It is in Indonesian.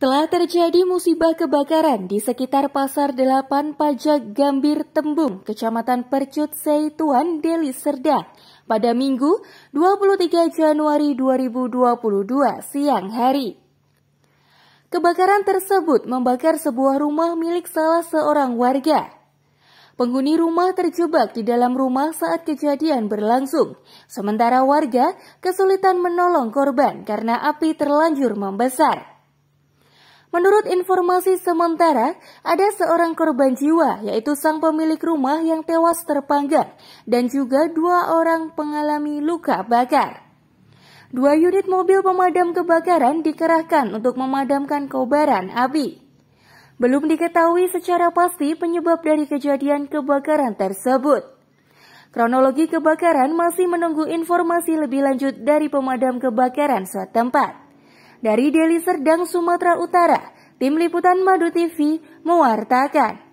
Telah terjadi musibah kebakaran di sekitar Pasar 8 Pajak Gambir Tembung, Kecamatan Percut Seituan, Deli Serdang. Pada Minggu, 23 Januari 2022 siang hari. Kebakaran tersebut membakar sebuah rumah milik salah seorang warga. Penghuni rumah terjebak di dalam rumah saat kejadian berlangsung, sementara warga kesulitan menolong korban karena api terlanjur membesar. Menurut informasi sementara, ada seorang korban jiwa, yaitu sang pemilik rumah yang tewas terpanggang, dan juga dua orang pengalami luka bakar. Dua unit mobil pemadam kebakaran dikerahkan untuk memadamkan kobaran api. Belum diketahui secara pasti penyebab dari kejadian kebakaran tersebut. Kronologi kebakaran masih menunggu informasi lebih lanjut dari pemadam kebakaran setempat. Dari Deli Serdang, Sumatera Utara, Tim Liputan Madu TV mewartakan.